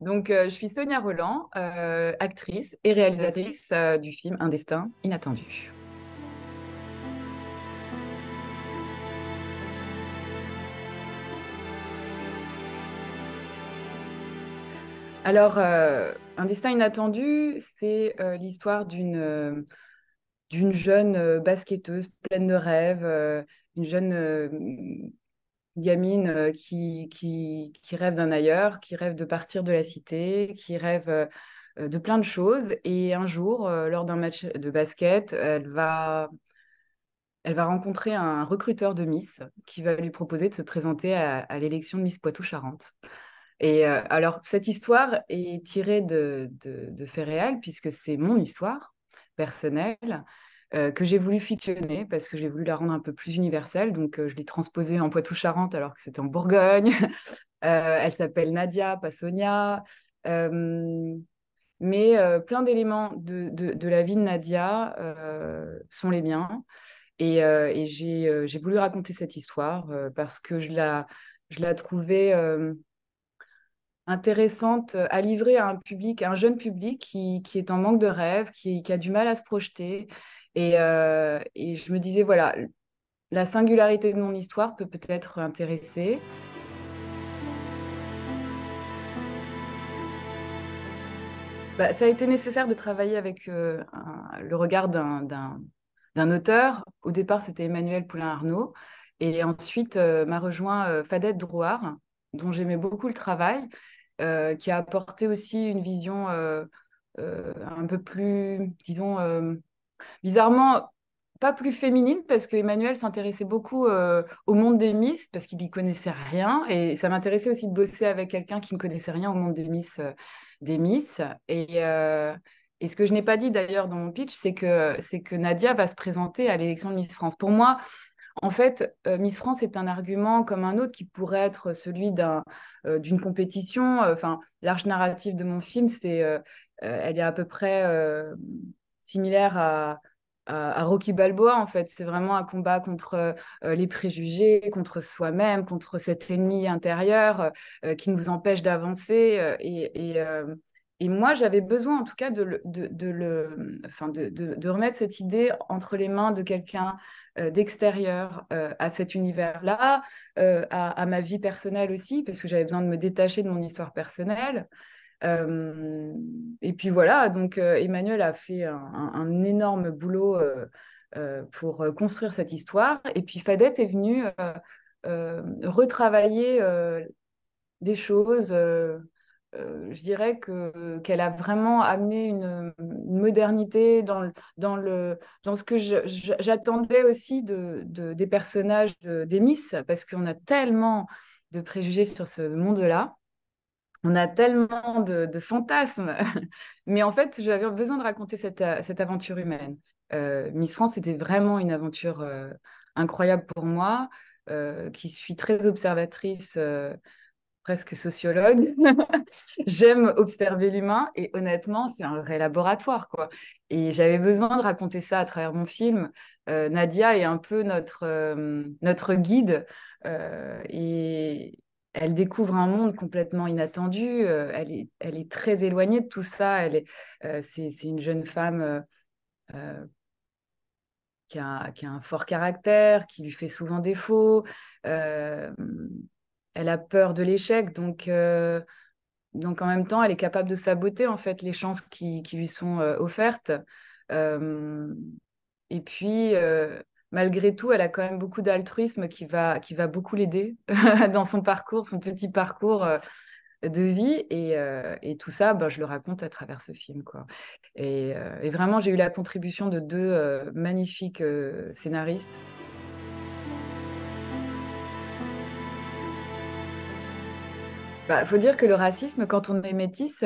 Donc, euh, je suis Sonia Roland, euh, actrice et réalisatrice euh, du film Un destin inattendu. Alors, Un destin inattendu, c'est l'histoire d'une d'une jeune basketteuse pleine de rêves, une jeune gamine euh, qui, qui, rêve d'un ailleurs, qui rêve de partir de la cité, qui rêve euh, euh, de plein de choses. Et un jour, lors d'un match de basket, elle va, elle va rencontrer un recruteur de Miss qui va lui proposer de se présenter à, l'élection de Miss Poitou-Charentes. Et alors, cette histoire est tirée de, de, de faits réels, puisque c'est mon histoire personnelle. Euh, que j'ai voulu fictionner parce que j'ai voulu la rendre un peu plus universelle. Donc, euh, je l'ai transposée en Poitou-Charentes alors que c'était en Bourgogne. Euh, elle s'appelle Nadia, pas Sonia. mais plein d'éléments de, la vie de Nadia sont les miens. Et, j'ai voulu raconter cette histoire parce que je la, je trouvais intéressante à livrer à un public, un jeune public qui, qui est en manque de rêve, qui, a du mal à se projeter euh, et, je me disais, voilà, la singularité de mon histoire peut peut-être intéresser. Bah, ça a été nécessaire de travailler avec euh, le regard d'un auteur. Au départ, c'était Emmanuel poulin arnaud Et ensuite, euh, m'a rejoint Fadette Drouard, dont j'aimais beaucoup le travail, qui a apporté aussi une vision un peu plus, disons, Bizarrement, pas plus féminine parce que Emmanuel s'intéressait beaucoup euh, au monde des Miss parce qu'il n'y connaissait rien et ça m'intéressait aussi de bosser avec quelqu'un qui ne connaissait rien au monde des Miss euh, des Miss euh, et, ce que je n'ai pas dit d'ailleurs dans mon pitch c'est que c'est que Nadia va se présenter à l'élection de Miss France pour moi en fait, Miss France est un argument comme un autre qui pourrait être celui d'un, d'une compétition. Enfin, l'arche narrative de mon film, c'est, elle est à peu près similaire à, Rocky Balboa, en fait. C'est vraiment un combat contre euh, les préjugés, contre soi-même, contre cet ennemi intérieur euh, euh, qui nous empêche d'avancer. et, moi, j'avais besoin, en tout cas, de, enfin, de, remettre cette idée entre les mains de quelqu'un d'extérieur à cet univers-là, à, à, ma vie personnelle aussi, parce que j'avais besoin de me détacher de mon histoire personnelle et puis voilà, donc Emmanuel a fait un, énorme boulot pour construire cette histoire. Et puis Fadette est venue retravailler des choses. je dirais que qu'elle a vraiment amené une, modernité dans dans le dans ce que j'attendais aussi des personnages de, des Miss parce qu'on a tellement de préjugés sur ce monde-là on a tellement de, fantasmes. Mais en fait, j'avais besoin de raconter cette, euh, aventure humaine. Euh, Miss France, c'était vraiment une aventure euh, incroyable pour moi, qui suis très observatrice, presque sociologue. J'aime observer l'humain et honnêtement, c'est un vrai laboratoire. Quoi. Et j'avais besoin de raconter ça à travers mon film. Nadia est un peu notre, notre guide. et elle découvre un monde complètement inattendu. Euh, elle, est, elle est très éloignée de tout ça. Elle est, euh, c'est, une jeune femme euh, qui, a, un fort caractère, qui lui fait souvent défaut. elle a peur de l'échec, donc, donc en même temps, elle est capable de saboter en fait les chances qui, qui lui sont offertes. et puis malgré tout, elle a quand même beaucoup d'altruisme qui va, qui va beaucoup l'aider dans son parcours, son petit parcours euh, de vie. Et, euh, tout ça, ben, je le raconte à travers ce film. Quoi. Et, euh, vraiment, j'ai eu la contribution de deux magnifiques scénaristes. Il bah, faut dire que le racisme, quand on est métisse,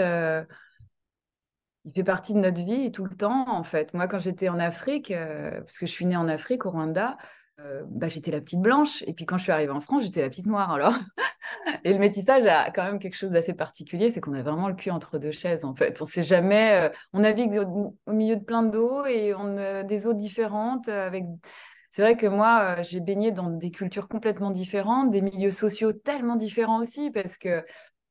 il fait partie de notre vie tout le temps, en fait. Moi, quand j'étais en Afrique, euh, parce que je suis née en Afrique, au Rwanda, euh, bah, j'étais la petite blanche. Et puis quand je suis arrivée en France, j'étais la petite noire, alors. et le métissage a quand même quelque chose d'assez particulier, c'est qu'on a vraiment le cul entre deux chaises, en fait. On sait jamais... Euh, on navigue au, au, milieu de plein d'eau et on, des eaux différentes avec... C'est vrai que moi, j'ai baigné dans des cultures complètement différentes, des milieux sociaux tellement différents aussi, parce que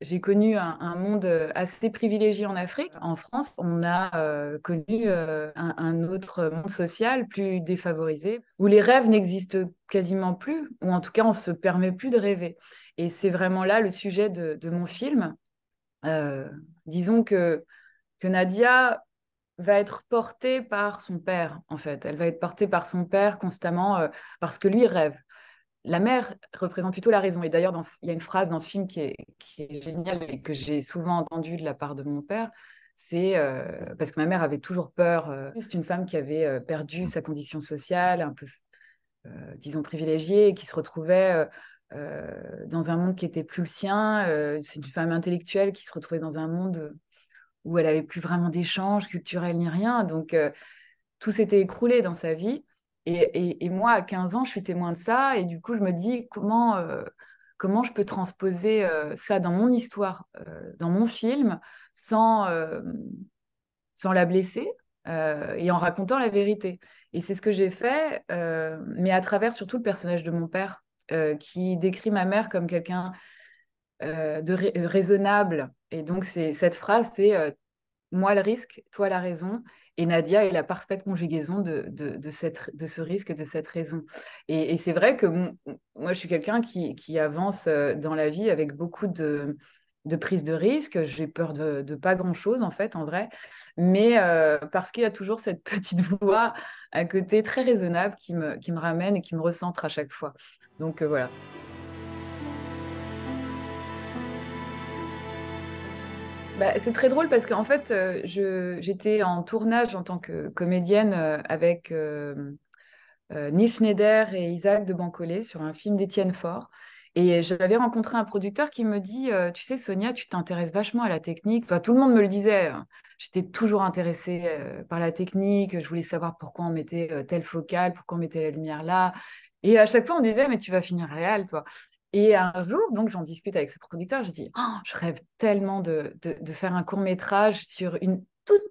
j'ai connu un, monde euh, assez privilégié en Afrique. En France, on a euh, connu euh, un, autre monde social plus défavorisé, où les rêves n'existent quasiment plus, ou en tout cas, on se permet plus de rêver. Et c'est vraiment là le sujet de, mon film. disons que, que Nadia va être portée par son père, en fait. Elle va être portée par son père constamment parce que lui rêve la mère représente plutôt la raison. Et d'ailleurs, il y a une phrase dans ce film qui est, géniale et que j'ai souvent entendue de la part de mon père. C'est euh, parce que ma mère avait toujours peur. c'est euh, une femme qui avait euh, perdu sa condition sociale, un peu, disons, privilégiée, qui se retrouvait dans un monde qui était plus le sien. c'est une femme intellectuelle qui se retrouvait dans un monde où elle n'avait plus vraiment d'échanges culturels ni rien. Donc, tout s'était écroulé dans sa vie. Et, moi, à 15 ans, je suis témoin de ça. Et du coup, je me dis comment, euh, comment je peux transposer euh, ça dans mon histoire, euh, dans mon film, sans, sans la blesser et en racontant la vérité. Et c'est ce que j'ai fait, mais à travers surtout le personnage de mon père, qui décrit ma mère comme quelqu'un de raisonnable. Et donc, cette phrase, c'est moi le risque, toi la raison. Et Nadia est la parfaite conjugaison de, cette, de ce risque et de cette raison. Et, c'est vrai que moi, je suis quelqu'un qui, qui, avance euh, dans la vie avec beaucoup de, de prise de risque. J'ai peur de, pas grand-chose, en fait, en vrai. Mais euh, parce qu'il y a toujours cette petite voix à côté très raisonnable qui me, qui me ramène et qui me recentre à chaque fois. Donc euh, voilà. Bah, c'est très drôle parce qu'en fait, euh, j'étais en tournage en tant que comédienne euh, avec euh, euh et Isaac de Bancollet sur un film d'Étienne Faure. Et j'avais rencontré un producteur qui me dit Tu sais, Sonia, tu t'intéresses vachement à la technique. Enfin, tout le monde me le disait. Hein. J'étais toujours intéressée par la technique. Je voulais savoir pourquoi on mettait tel focal, pourquoi on mettait la lumière là. Et à chaque fois, on disait Mais tu vas finir réel, toi. Et un jour, donc, j'en discute avec ce producteur. Je dis, «Oh, je rêve tellement de, faire un court métrage sur une toute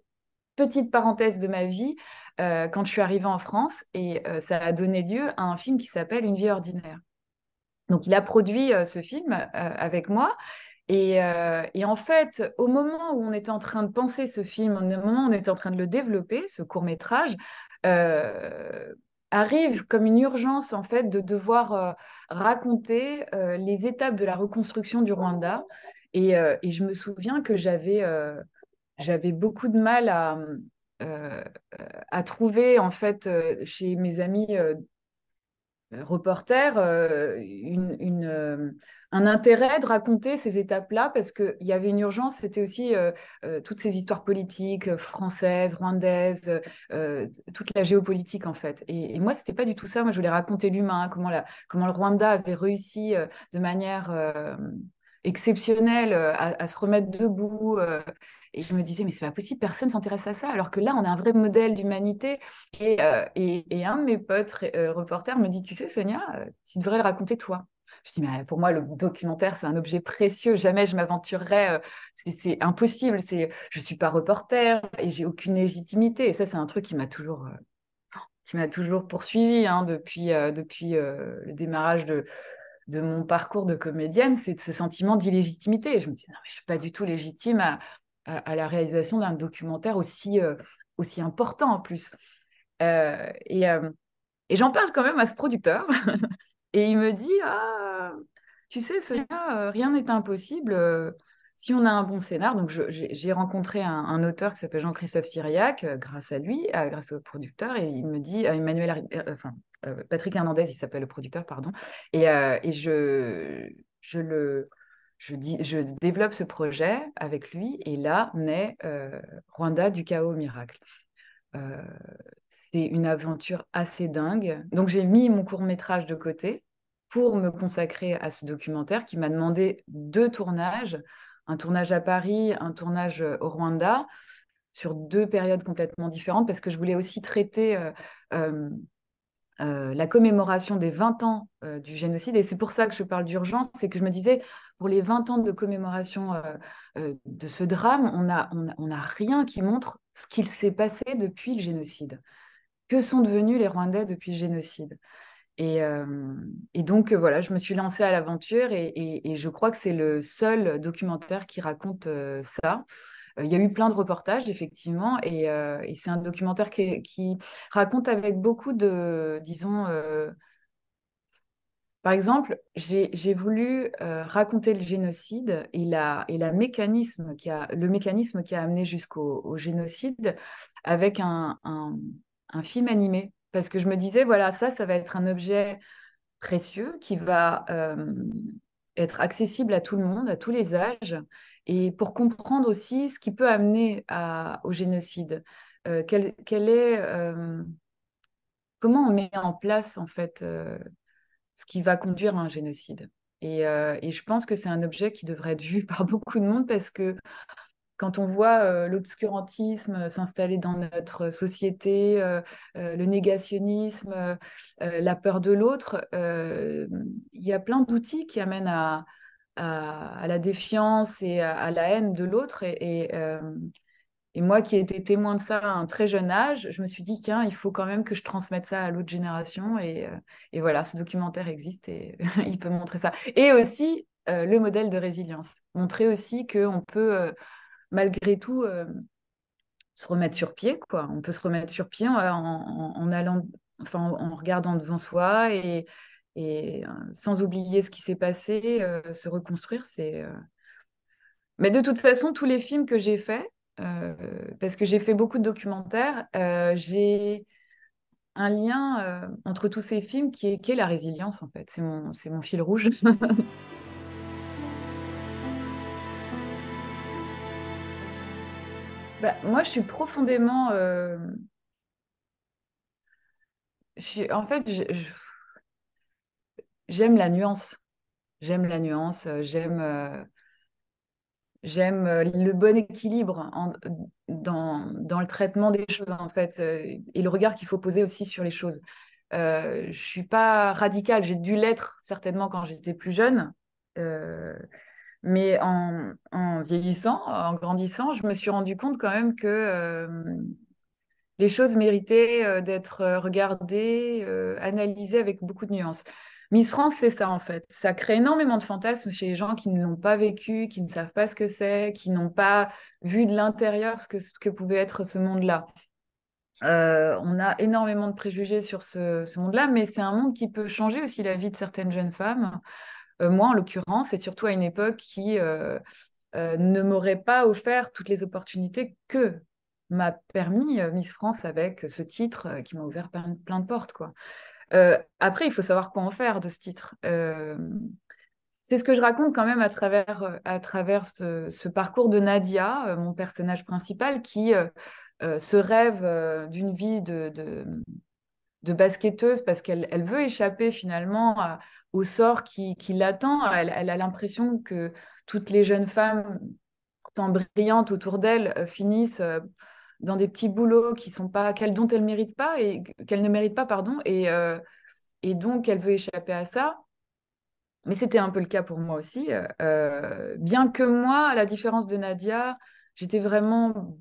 petite parenthèse de ma vie euh, quand je suis arrivée en France. Et euh, ça a donné lieu à un film qui s'appelle Une vie ordinaire. Donc, il a produit euh, ce film avec moi. Et, et, en fait, au moment où on était en train de penser ce film, au moment où on était en train de le développer, ce court métrage, arrive comme une urgence en fait de devoir euh, raconter euh, les étapes de la reconstruction du Rwanda. Et, euh, et je me souviens que j'avais j'avais beaucoup de mal à, à trouver en fait chez mes amis reporters une, une un intérêt de raconter ces étapes-là parce qu'il y avait une urgence. C'était aussi euh, euh, toutes ces histoires politiques euh, françaises, rwandaises, toute la géopolitique en fait. Et, moi, moi, c'était pas du tout ça. Moi, je voulais raconter l'humain, comment, comment le Rwanda avait réussi de manière exceptionnelle à, se remettre debout. Et je me disais, mais c'est pas possible, personne s'intéresse à ça. Alors que là, on a un vrai modèle d'humanité. Et, un de mes potes reporters me dit, tu sais, Sonia, tu devrais le raconter toi. Je dis, pour moi, le documentaire, c'est un objet précieux. Jamais je m'aventurerais. Euh, c'est impossible. C'est, je suis pas reporter et j'ai aucune légitimité. Et ça, c'est un truc qui m'a toujours, euh, qui m'a toujours poursuivi hein, depuis, euh, depuis le démarrage de, de mon parcours de comédienne, c'est ce sentiment d'illégitimité. je me dis, non, mais je suis pas du tout légitime à, à, la réalisation d'un documentaire aussi, aussi important en plus. et, et j'en parle quand même à ce producteur. Et il me dit Ah, tu sais, euh, rien n'est impossible. Euh, si on a un bon scénar, donc j'ai rencontré un, auteur qui s'appelle Jean-Christophe Cyriac, euh, grâce à lui, grâce au producteur, et il me dit, Emmanuel, enfin, Patrick Hernandez, il s'appelle le producteur, pardon, et, je, je le, dis, je développe ce projet avec lui, et là naît Rwanda du chaos au miracle. Euh, c'est une aventure assez dingue. Donc j'ai mis mon court métrage de côté pour me consacrer à ce documentaire qui m'a demandé deux tournages, un tournage à Paris, un tournage euh, au Rwanda, sur deux périodes complètement différentes, parce que je voulais aussi traiter euh, la commémoration des 20 ans du génocide. Et c'est pour ça que je parle d'urgence, c'est que je me disais, pour les 20 ans de commémoration de ce drame, on n'a on a, on a rien qui montre ce qu'il s'est passé depuis le génocide. Que sont devenus les Rwandais depuis le génocide euh, et, donc, voilà, je me suis lancée à l'aventure et, je crois que c'est le seul documentaire qui raconte euh, ça. Euh, il y a eu plein de reportages, effectivement, et, c'est un documentaire qui, qui, raconte avec beaucoup de, disons, par exemple, j'ai voulu euh, raconter le génocide et, la, et la mécanisme qui a, le mécanisme qui a amené jusqu'au génocide avec un, film animé. Parce que je me disais, voilà, ça, ça va être un objet précieux qui va euh, être accessible à tout le monde, à tous les âges, et pour comprendre aussi ce qui peut amener au génocide. Euh, est, comment on met en place, en fait ce qui va conduire à un génocide. Et, euh, et je pense que c'est un objet qui devrait être vu par beaucoup de monde parce que quand on voit euh, l'obscurantisme s'installer dans notre société, euh, le négationnisme, la peur de l'autre, il y a plein d'outils qui amènent à, la défiance et à, la haine de l'autre. Et, et et moi qui ai été témoin de ça à un très jeune âge, je me suis dit, tiens, il faut quand même que je transmette ça à l'autre génération. Et, euh, voilà, ce documentaire existe et il peut montrer ça. Et aussi euh, le modèle de résilience. Montrer aussi qu'on peut, euh, malgré tout, se remettre sur pied. Quoi. On peut se remettre sur pied en, allant, enfin, en, regardant devant soi et, et sans oublier ce qui s'est passé, se reconstruire. c'est... Mais de toute façon, tous les films que j'ai faits, euh, parce que j'ai fait beaucoup de documentaires. Euh, j'ai un lien euh, entre tous ces films qui est, la résilience, en fait. C'est mon, fil rouge. Bah, moi, je suis profondément. Je En fait, j'aime la nuance. J'aime la nuance. J'aime. J'aime euh, le bon équilibre dans, le traitement des choses, en fait, euh, et le regard qu'il faut poser aussi sur les choses. Euh, je suis pas radicale, j'ai dû l'être certainement quand j'étais plus jeune, euh, mais en, vieillissant, en grandissant, je me suis rendu compte quand même que les choses méritaient d'être regardées, analysées avec beaucoup de nuances. Miss France, c'est ça en fait. Ça crée énormément de fantasmes chez les gens qui ne l'ont pas vécu, qui ne savent pas ce que c'est, qui n'ont pas vu de l'intérieur ce que, que pouvait être ce monde-là. Euh, on a énormément de préjugés sur ce, monde-là, mais c'est un monde qui peut changer aussi la vie de certaines jeunes femmes. Euh, moi, en l'occurrence, et surtout à une époque qui euh, ne m'aurait pas offert toutes les opportunités que m'a permis Miss France avec ce titre qui m'a ouvert plein de portes. quoi. Euh, après, il faut savoir quoi en faire de ce titre. Euh, c'est ce que je raconte quand même à travers, euh, à travers ce, parcours de Nadia, mon personnage principal, qui se rêve d'une vie de, de de basketteuse parce qu'elle elle veut échapper finalement au sort qui, qui l'attend. Elle, elle, a l'impression que toutes les jeunes femmes tant brillantes autour d'elle finissent dans des petits boulots qui sont pas qu'elle dont elle mérite pas et qu'elle ne mérite pas pardon et euh, donc elle veut échapper à ça mais c'était un peu le cas pour moi aussi euh, euh, bien que moi à la différence de Nadia j'étais vraiment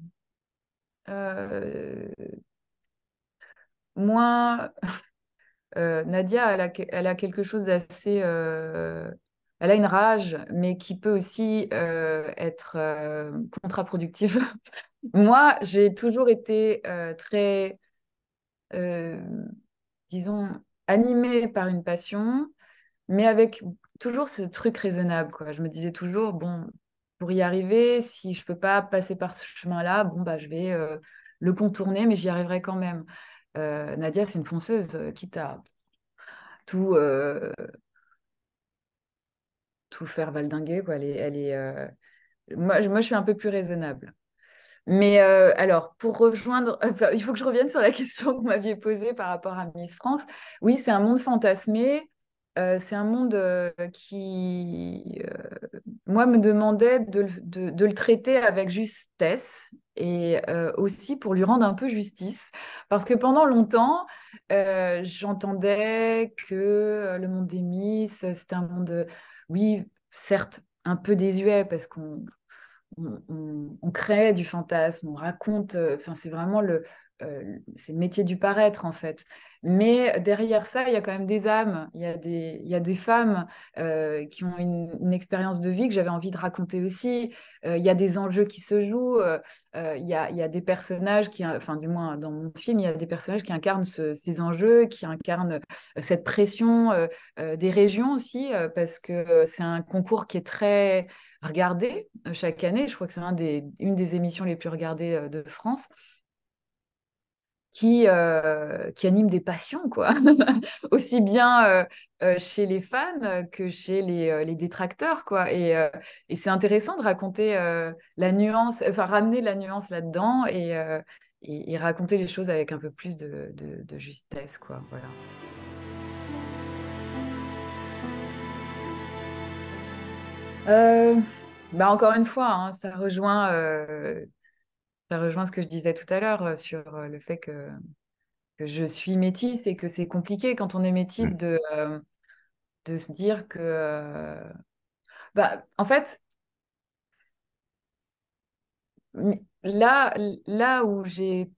moins Nadia elle a quelque chose d'assez elle bah, a une rage, mais qui peut aussi euh, être euh, contre-productive. Moi, j'ai toujours été euh, très, disons, animée par une passion, mais avec toujours ce truc raisonnable. Quoi. Je me disais toujours, bon, pour y arriver, si je ne peux pas passer par ce chemin-là, bon, bah, je vais le contourner, mais j'y arriverai quand même. Nadia, c'est une fonceuse, quitte à tout tout faire valdinguer. Quoi. Elle est, elle est, euh, moi, je, moi, je suis un peu plus raisonnable. Mais euh, alors, pour rejoindre, il faut que je revienne sur la question que vous m'aviez posée par rapport à Miss France. Oui, c'est un monde fantasmé. Euh, c'est un monde qui, moi, me demandait de, de, de, le traiter avec justesse et aussi pour lui rendre un peu justice. Parce que pendant longtemps, j'entendais que le monde des Miss, c'était un monde oui, certes, un peu désuet parce qu'on crée du fantasme, on raconte, euh, enfin, c'est vraiment le, euh, c'est le métier du paraître en fait. Mais derrière ça, il y a quand même des âmes, il y a des, femmes euh, qui ont une, expérience de vie que j'avais envie de raconter aussi. Euh, il y a des enjeux qui se jouent, il y, a, des personnages qui, enfin du moins dans mon film, il y a des personnages qui incarnent ces enjeux, qui incarnent cette pression des régions aussi, parce que c'est un concours qui est très regardé chaque année. Je crois que c'est un une des émissions les plus regardées de France qui, euh, qui anime des passions, quoi. Aussi bien euh, euh, chez les fans que chez les, les détracteurs, quoi. Et, et c'est intéressant de raconter la nuance, enfin, ramener la nuance là-dedans et, et, raconter les choses avec un peu plus de, de, justesse, quoi. Voilà. bah encore une fois, hein, ça rejoint ça rejoint ce que je disais tout à l'heure euh, sur euh, le fait que, je suis métisse et que c'est compliqué quand on est métisse mmh. de, euh, de se dire que. bah, en fait, là, là où j'ai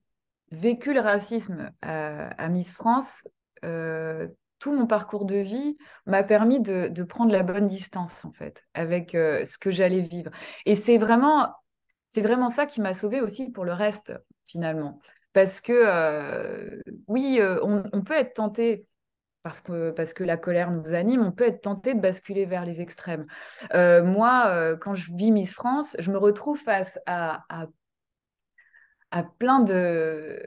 vécu le racisme à, Miss France, tout mon parcours de vie m'a permis de, de, prendre la bonne distance en fait avec ce que j'allais vivre. Et c'est vraiment c'est vraiment ça qui m'a sauvée aussi pour le reste, finalement. Parce que, euh, oui, euh, on, peut être tenté, parce que, parce que la colère nous anime, on peut être tenté de basculer vers les extrêmes. Euh, moi, quand je vis Miss France, je me retrouve face à, plein de,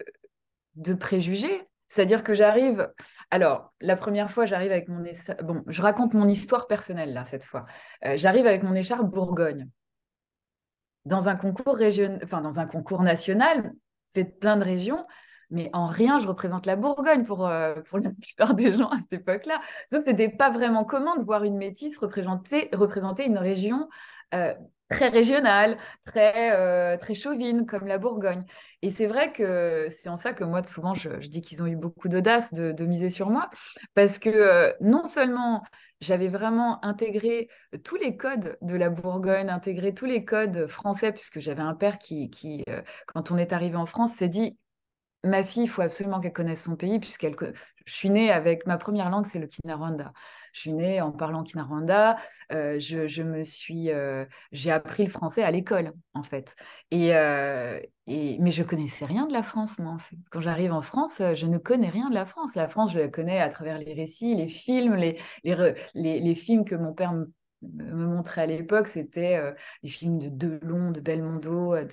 de préjugés. C'est-à-dire que j'arrive. Alors, la première fois, j'arrive avec mon. Bon, je raconte mon histoire personnelle, là, cette fois. j'arrive avec mon écharpe Bourgogne dans un concours enfin dans un concours national fait plein de régions, mais en rien je représente la Bourgogne pour, euh, pour la plupart des gens à cette époque-là. Donc c'était pas vraiment commun de voir une métisse représenter, représenter une région euh, très régionale, très, euh, très chauvine comme la Bourgogne. Et c'est vrai que c'est en ça que moi, souvent, je, dis qu'ils ont eu beaucoup d'audace de, miser sur moi, parce que euh, non seulement j'avais vraiment intégré tous les codes de la Bourgogne, intégré tous les codes français, puisque j'avais un père qui, euh, quand on est arrivé en France, s'est dit ma fille, il faut absolument qu'elle connaisse son pays, puisqu'elle. Je suis née avec. Ma première langue, c'est le Kinaranda. Je suis née en parlant Kinaranda. Euh, je, me suis. Euh, j'ai appris le français à l'école, en fait. Euh, et, mais je connaissais rien de la France, moi, en fait. Quand j'arrive en France, je ne connais rien de la France. La France, je la connais à travers les récits, les films, les, les films que mon père me me montrait à l'époque, c'était euh, les films de Delon, de Belmondo. Euh,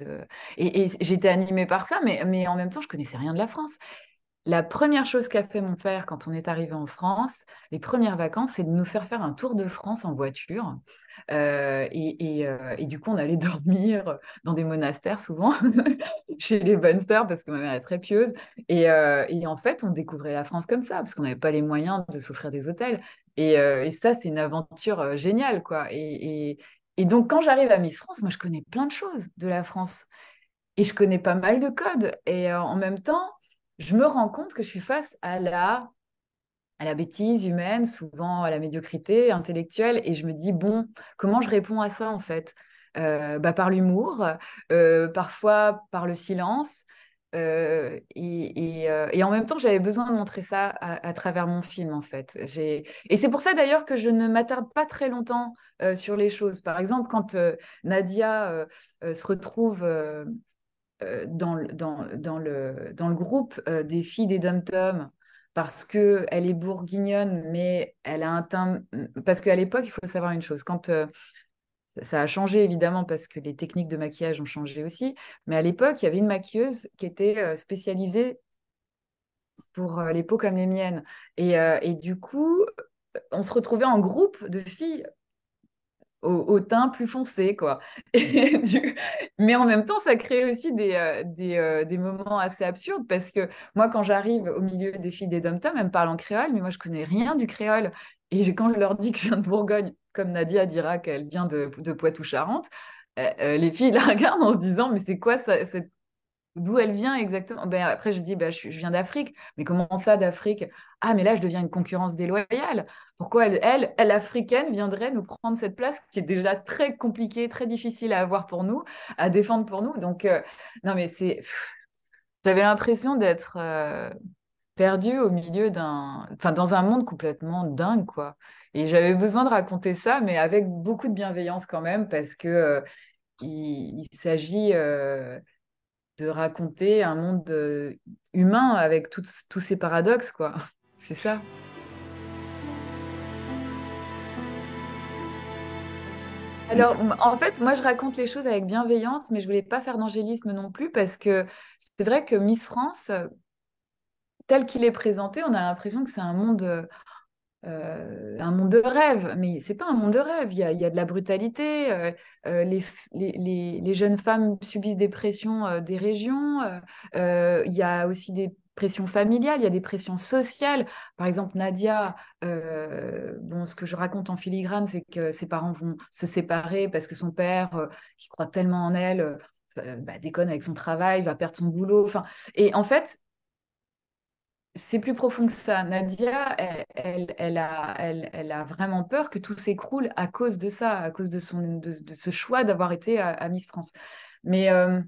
et, j'étais animée par ça, mais, en même temps, je connaissais rien de la France. La première chose qu'a fait mon père quand on est arrivé en France, les premières vacances, c'est de nous faire faire un tour de France en voiture. Euh, et, du coup, on allait dormir dans des monastères, souvent, chez les bonnes sœurs, parce que ma mère est très pieuse. Et, et, en fait, on découvrait la France comme ça, parce qu'on n'avait pas les moyens de s'offrir des hôtels. Euh, et, ça, c'est une aventure euh, géniale, quoi. Et, donc, quand j'arrive à Miss France, moi, je connais plein de choses de la France. Et je connais pas mal de codes. Et euh, en même temps, je me rends compte que je suis face à la, à la bêtise humaine, souvent à la médiocrité intellectuelle. Et je me dis, bon, comment je réponds à ça, en fait bah, par l'humour, parfois par le silence, euh, euh, et, en même temps, j'avais besoin de montrer ça à, travers mon film, en fait. Et c'est pour ça d'ailleurs que je ne m'attarde pas très longtemps euh, sur les choses. Par exemple, quand Nadia se retrouve dans, dans, dans, le, dans le groupe des filles des dom parce parce qu'elle est bourguignonne, mais elle a un teint. Parce qu'à l'époque, il faut savoir une chose. Quand ça, a changé évidemment parce que les techniques de maquillage ont changé aussi. Mais à l'époque, il y avait une maquilleuse qui était spécialisée pour les peaux comme les miennes. Et, du coup, on se retrouvait en groupe de filles au, teint plus foncé, quoi. Mmh. Mais en même temps, ça crée aussi des, moments assez absurdes parce que moi, quand j'arrive au milieu des filles des dom elles me parlent en créole, mais moi, je connais rien du créole. Et quand je leur dis que je viens de Bourgogne, comme Nadia dira qu'elle vient de, Poitou-Charentes, euh, euh, les filles la regardent en se disant mais c'est quoi ça, cette... D'où elle vient exactement ben, Après, je dis, bah je, viens d'Afrique. Mais comment ça, d'Afrique Ah, mais là, je deviens une concurrence déloyale. Pourquoi elle, elle, africaine, viendrait nous prendre cette place qui est déjà très compliquée, très difficile à avoir pour nous, à défendre pour nous Donc, euh, non, mais c'est... J'avais l'impression d'être perdu au milieu d'un, enfin, dans un monde complètement dingue, quoi. Et j'avais besoin de raconter ça, mais avec beaucoup de bienveillance quand même, parce que euh, il, s'agit euh, de raconter un monde euh, humain avec tous ces paradoxes, quoi. C'est ça. Alors, en fait, moi, je raconte les choses avec bienveillance, mais je voulais pas faire d'angélisme non plus parce que c'est vrai que Miss France, tel qu'il est présenté, on a l'impression que c'est un monde, euh, euh, un monde de rêve. Mais c'est pas un monde de rêve. Il y a, de la brutalité. Euh, les, les, jeunes femmes subissent des pressions des régions. il y a aussi des pressions familiales, il y a des pressions sociales. Par exemple, Nadia, bon, ce que je raconte en filigrane, c'est que ses parents vont se séparer parce que son père, qui croit tellement en elle, bah, déconne avec son travail, va perdre son boulot. Enfin, et en fait, c'est plus profond que ça. Nadia, elle, elle, a, elle a, vraiment peur que tout s'écroule à cause de ça, à cause de, son, de, ce choix d'avoir été euh, à, Miss France. Mais euh,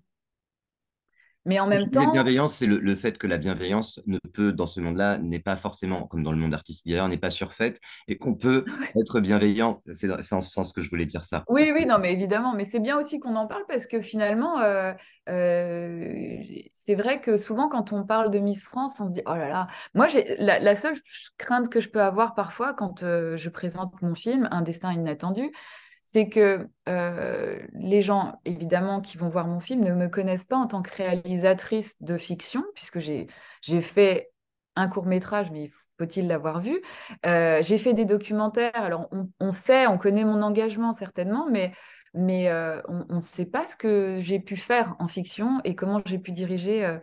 mais en même temps. La bienveillance, c'est le, fait que la bienveillance ne peut, dans ce monde-là, n'est pas forcément, comme dans le monde artistique d'ailleurs, n'est pas surfaite et qu'on peut être bienveillant. C'est en ce sens que je voulais dire ça. Oui, oui, non, mais évidemment. Mais c'est bien aussi qu'on en parle parce que finalement, euh, euh, c'est vrai que souvent, quand on parle de Miss France, on se dit oh là là. Moi, la, la seule crainte que je peux avoir parfois quand euh, je présente mon film, Un destin inattendu, c'est que euh, les gens, évidemment, qui vont voir mon film ne me connaissent pas en tant que réalisatrice de fiction, puisque j'ai fait un court métrage, mais faut-il l'avoir vu euh, J'ai fait des documentaires, alors on, sait, on connaît mon engagement certainement, mais, euh, on ne sait pas ce que j'ai pu faire en fiction et comment j'ai pu diriger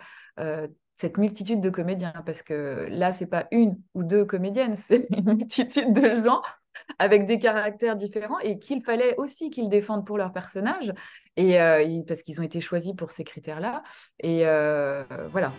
cette multitude de comédiens, parce que là, c'est pas une ou deux comédiennes, c'est une multitude de gens avec des caractères différents et qu'il fallait aussi qu'ils défendent pour leur personnage, et, euh, parce qu'ils ont été choisis pour ces critères-là. Et euh, voilà.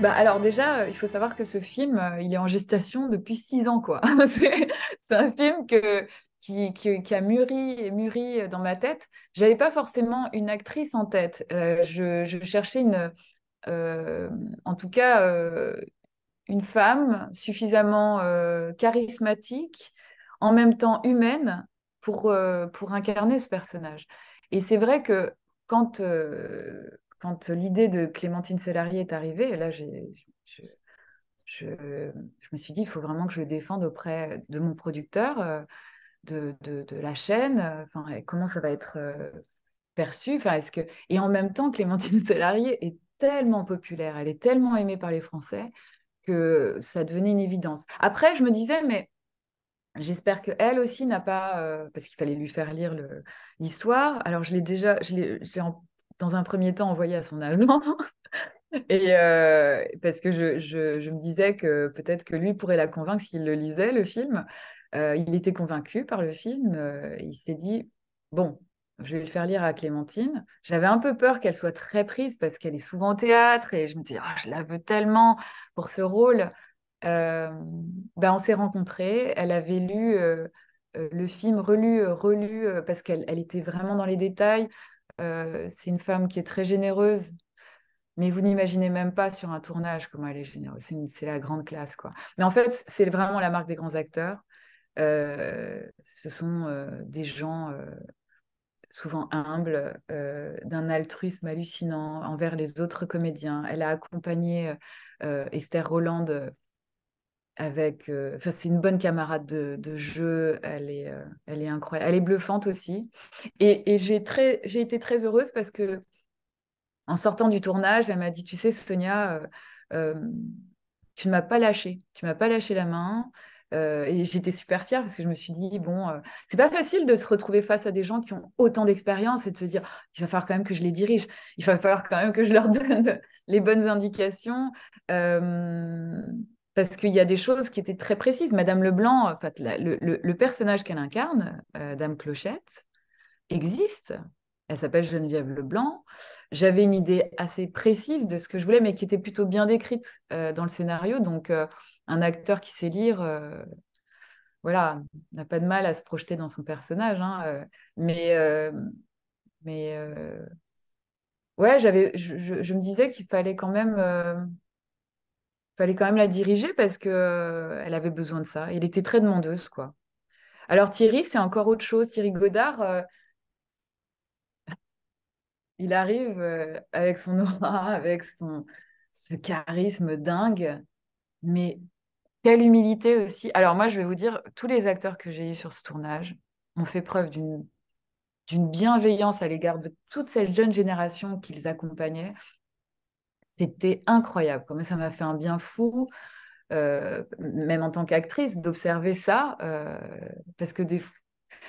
Bah alors déjà, euh, il faut savoir que ce film, il est en gestation depuis six ans, quoi. c'est un film que, qui, qui, a mûri et mûri dans ma tête. J'avais pas forcément une actrice en tête. je, je, cherchais une, euh, en tout cas, euh, une femme suffisamment euh, charismatique, en même temps humaine, pour, pour incarner ce personnage. Et c'est vrai que quand, quand l'idée de Clémentine Sellary est arrivée, et là, je, je, je, me suis dit, il faut vraiment que je le défende auprès de mon producteur, de, de, la chaîne, comment ça va être perçu. Enfin, est-ce que... Et en même temps, Clémentine salarié est tellement populaire, elle est tellement aimée par les Français que ça devenait une évidence. Après, je me disais, mais J'espère que elle aussi n'a pas, euh, parce qu'il fallait lui faire lire l'histoire. Alors je l'ai déjà, je l'ai dans un premier temps envoyé à son allemand, et euh, parce que je, me disais que peut-être que lui pourrait la convaincre s'il le lisait le film. Euh, il était convaincu par le film. il s'est dit bon, je vais le faire lire à Clémentine. J'avais un peu peur qu'elle soit très prise parce qu'elle est souvent au théâtre et je me dis, oh, je la veux tellement pour ce rôle. Euh, ben on s'est rencontrés, elle avait lu euh, euh, le film, relu, relu, parce qu'elle elle était vraiment dans les détails. c'est une femme qui est très généreuse, mais vous n'imaginez même pas sur un tournage comment elle est généreuse. C'est, c'est la grande classe, quoi. Mais en fait, c'est vraiment la marque des grands acteurs. ce sont des gens souvent humble, euh, d'un altruisme hallucinant envers les autres comédiens. Elle a accompagné euh, euh, Esther Roland avec... Enfin, c'est une bonne camarade de, jeu, elle est, elle est incroyable. Elle est bluffante aussi. Et, j'ai, très, j'ai été très heureuse parce que en sortant du tournage, elle m'a dit, tu sais, Sonia, tu ne m'as pas lâché, tu ne m'as pas lâché la main. Euh, et j'étais super fière parce que je me suis dit, bon, euh, c'est pas facile de se retrouver face à des gens qui ont autant d'expérience et de se dire, il va falloir quand même que je les dirige, il va falloir quand même que je leur donne les bonnes indications. Euh, parce qu'il y a des choses qui étaient très précises. Madame Leblanc, en fait, le, personnage qu'elle incarne, Dame Clochette, existe. Elle s'appelle Geneviève Leblanc. J'avais une idée assez précise de ce que je voulais, mais qui était plutôt bien décrite dans le scénario. Donc, un acteur qui sait lire, euh, voilà, n'a pas de mal à se projeter dans son personnage. Hein, euh, mais euh, mais ouais, j'avais, je, me disais qu'il fallait quand même. fallait quand même la diriger parce que elle avait besoin de ça. Il était très demandeuse, quoi. Alors Thierry, c'est encore autre chose. Thierry Godard, il arrive avec son aura, avec son, ce charisme dingue, mais quelle humilité aussi. Alors moi, je vais vous dire, tous les acteurs que j'ai eus sur ce tournage ont fait preuve d'une bienveillance à l'égard de toute cette jeune génération qu'ils accompagnaient. C'était incroyable. Comme ça m'a fait un bien fou. Euh, même en tant qu'actrice, d'observer ça, euh, parce que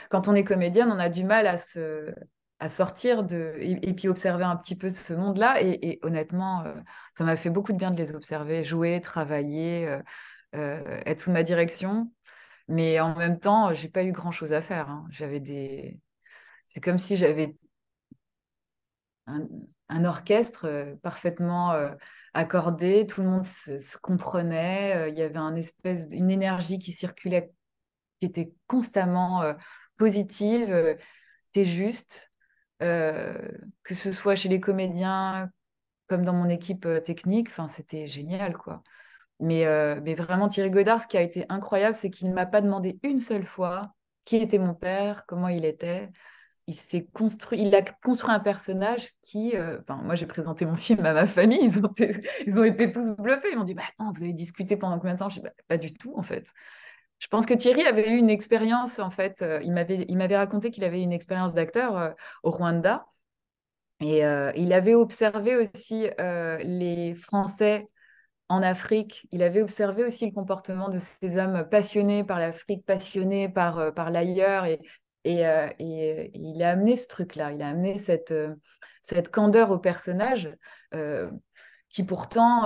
quand on est comédienne, on a du mal à, sortir Et, puis observer un petit peu ce monde-là. Et, honnêtement, euh, ça m'a fait beaucoup de bien de les observer, jouer, travailler, euh, être sous ma direction. Mais en même temps, j'ai pas eu grand-chose à faire. Hein. J'avais des. C'est comme si j'avais un, orchestre euh, parfaitement euh, accordé. Tout le monde se, comprenait. Il y avait un espèce, une énergie qui circulait, qui était constamment positive. C'était juste. que ce soit chez les comédiens comme dans mon équipe technique, c'était génial, quoi. Mais, euh, mais vraiment, Thierry Godard, ce qui a été incroyable, c'est qu'il ne m'a pas demandé une seule fois qui était mon père, comment il était. Il s'est construit, il a construit un personnage qui, euh, enfin, moi j'ai présenté mon film à ma famille, ils ont, été, ils ont été tous bluffés, ils m'ont dit, bah, attends, vous avez discuté pendant combien de temps Je bah, pas du tout en fait. Je pense que Thierry avait eu une expérience en fait, euh, il m'avait, raconté qu'il avait eu une expérience d'acteur au Rwanda et il avait observé aussi les Français en Afrique. Il avait observé aussi le comportement de ces hommes passionnés par l'Afrique, passionnés par, euh, par l'ailleurs. Et, et, euh, et, euh, il a amené ce truc-là, il a amené cette, cette candeur au personnage qui pourtant,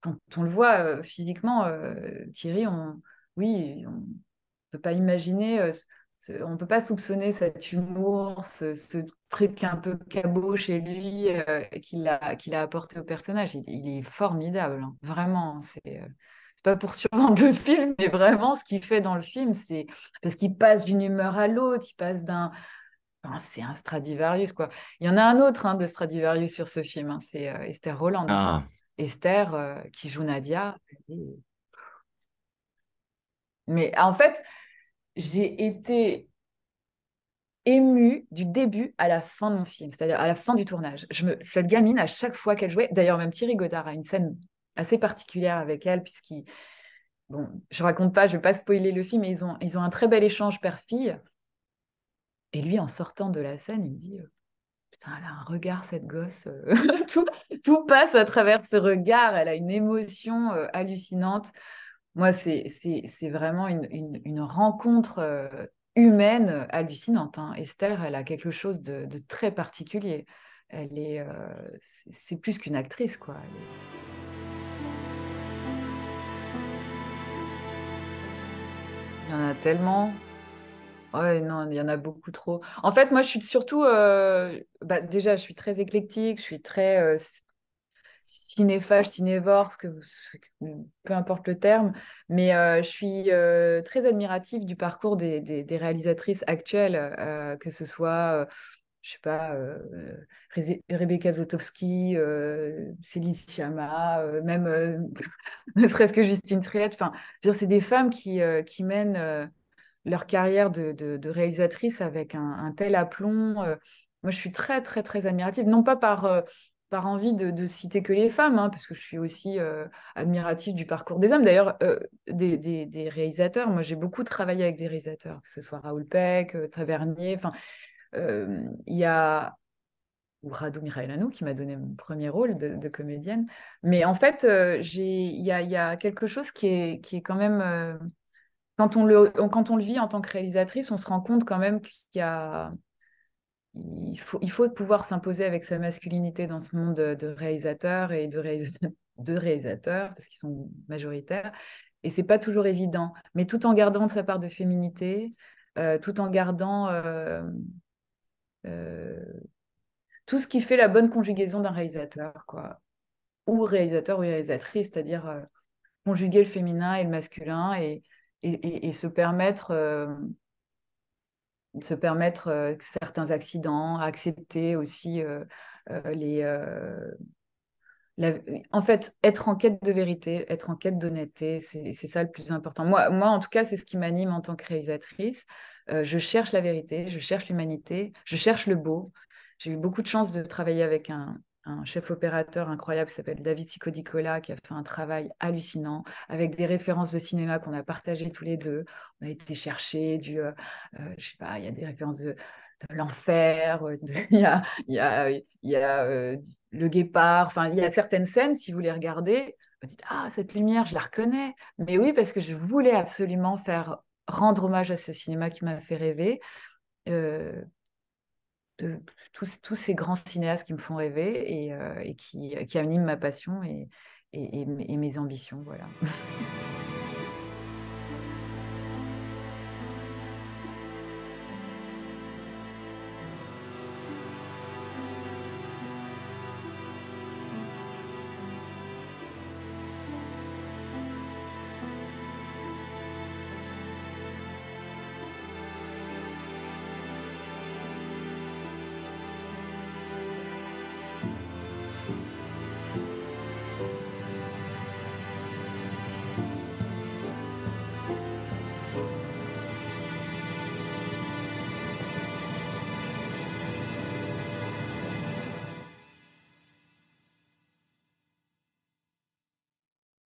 quand on le voit physiquement, Thierry, oui, on ne peut pas imaginer on ne peut pas soupçonner cet humour, ce, truc un peu cabot chez lui euh, qu'il a, a, apporté au personnage. Il, est formidable, hein. vraiment. C'est n'est euh, pas pour survendre le film, mais vraiment, ce qu'il fait dans le film, c'est parce qu'il passe d'une humeur à l'autre, il passe d'un. c'est un Stradivarius, quoi. Il y en a un autre hein, de Stradivarius sur ce film, hein, c'est euh, Esther Roland. Ah. Esther qui joue Nadia. Mais en fait, j'ai été émue du début à la fin de mon film, c'est-à-dire à la fin du tournage. Je me, cette gamine, à chaque fois qu'elle jouait, d'ailleurs même Thierry Godard a une scène assez particulière avec elle, puisqu'il... Bon, je raconte pas, je vais pas spoiler le film, mais ils ont, ils ont un très bel échange père-fille. Et lui, en sortant de la scène, il me dit, euh, putain, elle a un regard, cette gosse. Euh, tout passe à travers ce regard, elle a une émotion euh, hallucinante. Moi, c'est vraiment une, une, rencontre euh, humaine euh, hallucinante. Hein. Esther, elle a quelque chose de, très particulier. Elle est, euh, c'est plus qu'une actrice, quoi. Il y en a tellement. Ouais, non, il y en a beaucoup trop. En fait, moi, je suis surtout. bah, déjà, je suis très éclectique, je suis très cinéphage, cinévore, ce que peu importe le terme, mais euh, je suis euh, très admirative du parcours des, réalisatrices actuelles, euh, que ce soit je sais pas, Rebecca Zotowski, Céline Sciamma, même ne serait-ce que Justine Triet. Enfin, c'est des femmes qui, qui mènent leur carrière de, réalisatrice avec un, un tel aplomb. moi, je suis très, très, très admirative, non pas par par envie de, citer que les femmes, hein, parce que je suis aussi euh, admirative du parcours des hommes. D'ailleurs, euh, des, réalisateurs, moi j'ai beaucoup travaillé avec des réalisateurs, que ce soit Raoul Peck, euh, Travernier. enfin, il y a ou Radou qui m'a donné mon premier rôle de, comédienne. Mais en fait, il y a, quelque chose qui est, qui est quand même... quand, on le, quand on le vit en tant que réalisatrice, on se rend compte quand même qu'il y a il faut, pouvoir s'imposer avec sa masculinité dans ce monde de réalisateurs et de, réalisateurs, parce qu'ils sont majoritaires. Et c'est pas toujours évident, mais tout en gardant de sa part de féminité, euh, tout en gardant euh, euh, tout ce qui fait la bonne conjugaison d'un réalisateur, quoi. Ou réalisateur ou réalisatrice, c'est-à-dire conjuguer le féminin et le masculin et se permettre se permettre euh, certains accidents, accepter aussi euh, euh, les... en fait, être en quête de vérité, être en quête d'honnêteté, c'est ça le plus important. Moi, moi en tout cas, c'est ce qui m'anime en tant que réalisatrice. je cherche la vérité, je cherche l'humanité, je cherche le beau. J'ai eu beaucoup de chance de travailler avec un, un chef opérateur incroyable qui s'appelle David Sicodicola, qui a fait un travail hallucinant avec des références de cinéma qu'on a partagées tous les deux. On a été chercher du, euh, euh, je sais pas, il y a des références de, l'enfer, euh, il y a, le guépard, enfin, il y a certaines scènes, si vous les regardez, vous dites Ah, cette lumière, je la reconnais. Mais oui, parce que je voulais absolument faire rendre hommage à ce cinéma qui m'a fait rêver. Euh, de tous, ces grands cinéastes qui me font rêver et, euh, euh, qui, animent ma passion et, et mes ambitions. Voilà.